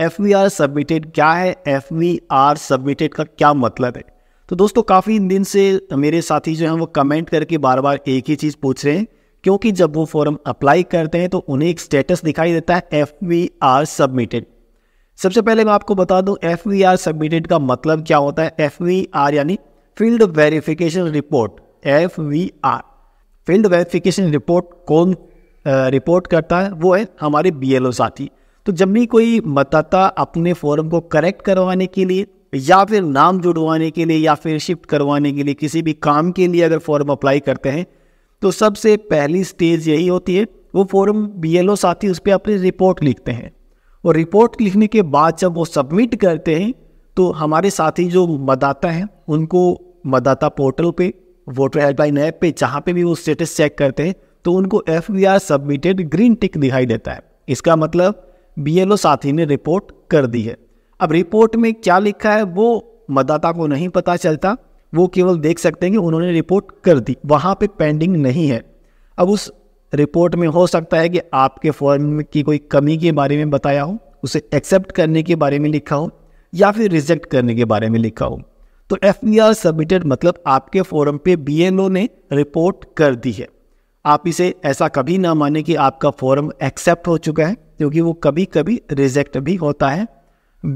F V R submitted क्या है F V R submitted का क्या मतलब है तो दोस्तों काफ़ी दिन से मेरे साथी जो हैं वो कमेंट करके बार बार एक ही चीज़ पूछ रहे हैं क्योंकि जब वो फॉर्म अप्लाई करते हैं तो उन्हें एक स्टेटस दिखाई देता है एफ वी आर सबमिटेड सबसे पहले मैं आपको बता दूं एफ वी आर सबमिटेड का मतलब क्या होता है एफ वी आर यानी field verification report F V R field verification report कौन रिपोर्ट करता है वो है हमारे बी एल ओ साथी तो जब भी कोई मतदाता अपने फॉर्म को करेक्ट करवाने के लिए या फिर नाम जुड़वाने के लिए या फिर शिफ्ट करवाने के लिए किसी भी काम के लिए अगर फॉर्म अप्लाई करते हैं तो सबसे पहली स्टेज यही होती है वो फॉर्म बी साथ ही उस पर अपनी रिपोर्ट लिखते हैं और रिपोर्ट लिखने के बाद जब वो सबमिट करते हैं तो हमारे साथी जो मतदाता हैं उनको मतदाता पोर्टल पे वोटर हेल्पलाइन ऐप पे जहाँ पे भी वो स्टेटस चेक करते हैं तो उनको F V R submitted green tick दिखाई देता है इसका मतलब बीएलओ साथी ने रिपोर्ट कर दी है अब रिपोर्ट में क्या लिखा है वो मतदाता को नहीं पता चलता वो केवल देख सकते हैं कि उन्होंने रिपोर्ट कर दी वहाँ पे पेंडिंग नहीं है अब उस रिपोर्ट में हो सकता है कि आपके फॉर्म की कोई कमी के बारे में बताया हो उसे एक्सेप्ट करने के बारे में लिखा हो या फिर रिजेक्ट करने के बारे में लिखा हो तो एफ बी आर सबमिटेड मतलब आपके फॉरम पे बी एल ओ ने रिपोर्ट कर दी है आप इसे ऐसा कभी ना माने कि आपका फॉरम एक्सेप्ट हो चुका है क्योंकि वो कभी कभी रिजेक्ट भी होता है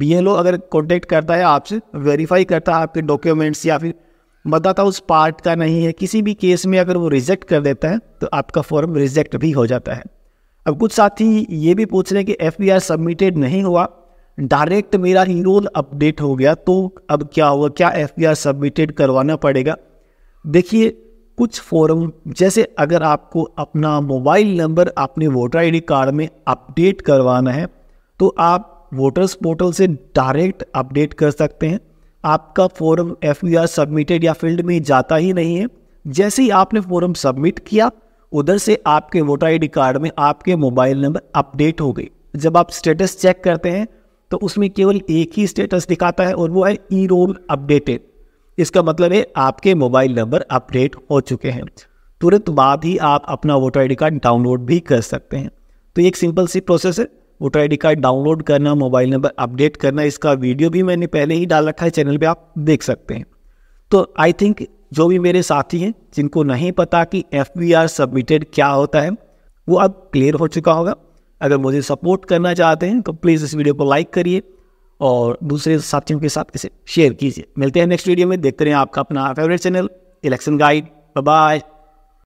बी अगर कॉन्टेक्ट करता है आपसे वेरीफाई करता है आपके डॉक्यूमेंट्स या फिर मतदाता उस पार्ट का नहीं है किसी भी केस में अगर वो रिजेक्ट कर देता है तो आपका फॉर्म रिजेक्ट भी हो जाता है अब कुछ साथी ये भी पूछ रहे हैं कि एफ सबमिटेड नहीं हुआ डायरेक्ट मेरा ही रोल अपडेट हो गया तो अब क्या हुआ क्या एफ सबमिटेड करवाना पड़ेगा देखिए कुछ फॉर्म जैसे अगर आपको अपना मोबाइल नंबर अपने वोटर आईडी कार्ड में अपडेट करवाना है तो आप वोटर्स पोर्टल से डायरेक्ट अपडेट कर सकते हैं आपका फॉर्म एफ सबमिटेड या फील्ड में जाता ही नहीं है जैसे ही आपने फॉर्म सबमिट किया उधर से आपके वोटर आईडी कार्ड में आपके मोबाइल नंबर अपडेट हो गई जब आप स्टेटस चेक करते हैं तो उसमें केवल एक ही स्टेटस दिखाता है और वो है ई रोल अपडेटेड इसका मतलब है आपके मोबाइल नंबर अपडेट हो चुके हैं तुरंत बाद ही आप अपना वोटर आई कार्ड डाउनलोड भी कर सकते हैं तो एक सिंपल सी प्रोसेस है वोटर आई कार्ड डाउनलोड करना मोबाइल नंबर अपडेट करना इसका वीडियो भी मैंने पहले ही डाल रखा है चैनल पर आप देख सकते हैं तो आई थिंक जो भी मेरे साथी हैं जिनको नहीं पता कि एफ बी आर सबमिटेड क्या होता है वो अब क्लियर हो चुका होगा अगर मुझे सपोर्ट करना चाहते हैं तो प्लीज़ इस वीडियो को लाइक करिए और दूसरे साथियों के साथ इसे शेयर कीजिए मिलते हैं नेक्स्ट वीडियो में देखते रहें आपका अपना favourite channel election guide bye